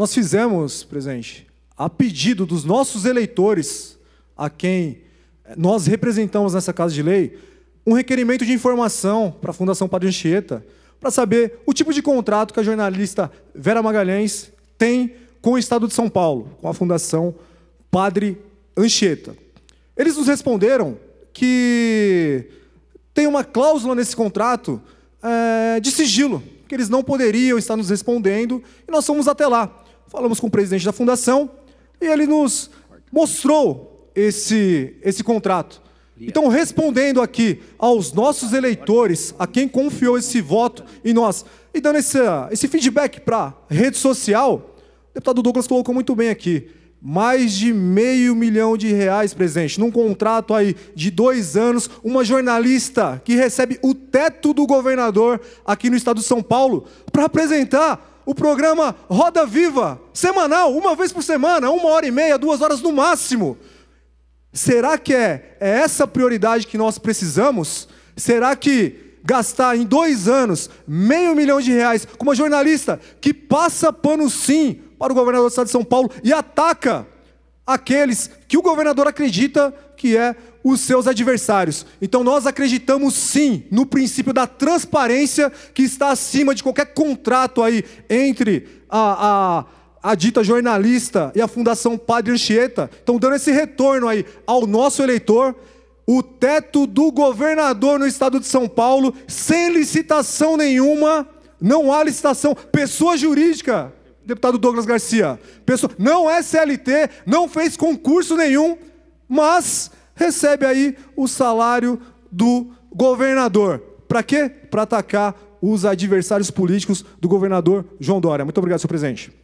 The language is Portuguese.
Nós fizemos, presente, a pedido dos nossos eleitores, a quem nós representamos nessa Casa de Lei, um requerimento de informação para a Fundação Padre Anchieta, para saber o tipo de contrato que a jornalista Vera Magalhães tem com o Estado de São Paulo, com a Fundação Padre Anchieta. Eles nos responderam que tem uma cláusula nesse contrato é, de sigilo, que eles não poderiam estar nos respondendo, e nós fomos até lá. Falamos com o presidente da fundação e ele nos mostrou esse, esse contrato. Então, respondendo aqui aos nossos eleitores, a quem confiou esse voto em nós, e dando esse, esse feedback para a rede social, o deputado Douglas colocou muito bem aqui. Mais de meio milhão de reais, presidente, num contrato aí de dois anos, uma jornalista que recebe o teto do governador aqui no estado de São Paulo para apresentar o programa Roda Viva, semanal, uma vez por semana, uma hora e meia, duas horas no máximo. Será que é, é essa prioridade que nós precisamos? Será que gastar em dois anos meio milhão de reais com uma jornalista que passa pano sim para o governador do estado de São Paulo e ataca aqueles que o governador acredita que é os seus adversários. Então nós acreditamos sim no princípio da transparência que está acima de qualquer contrato aí entre a, a, a dita jornalista e a Fundação Padre Anchieta. Então dando esse retorno aí ao nosso eleitor, o teto do governador no estado de São Paulo, sem licitação nenhuma, não há licitação, pessoa jurídica Deputado Douglas Garcia, pessoa, não é CLT, não fez concurso nenhum, mas recebe aí o salário do governador. Para quê? Para atacar os adversários políticos do governador João Dória. Muito obrigado, senhor presidente.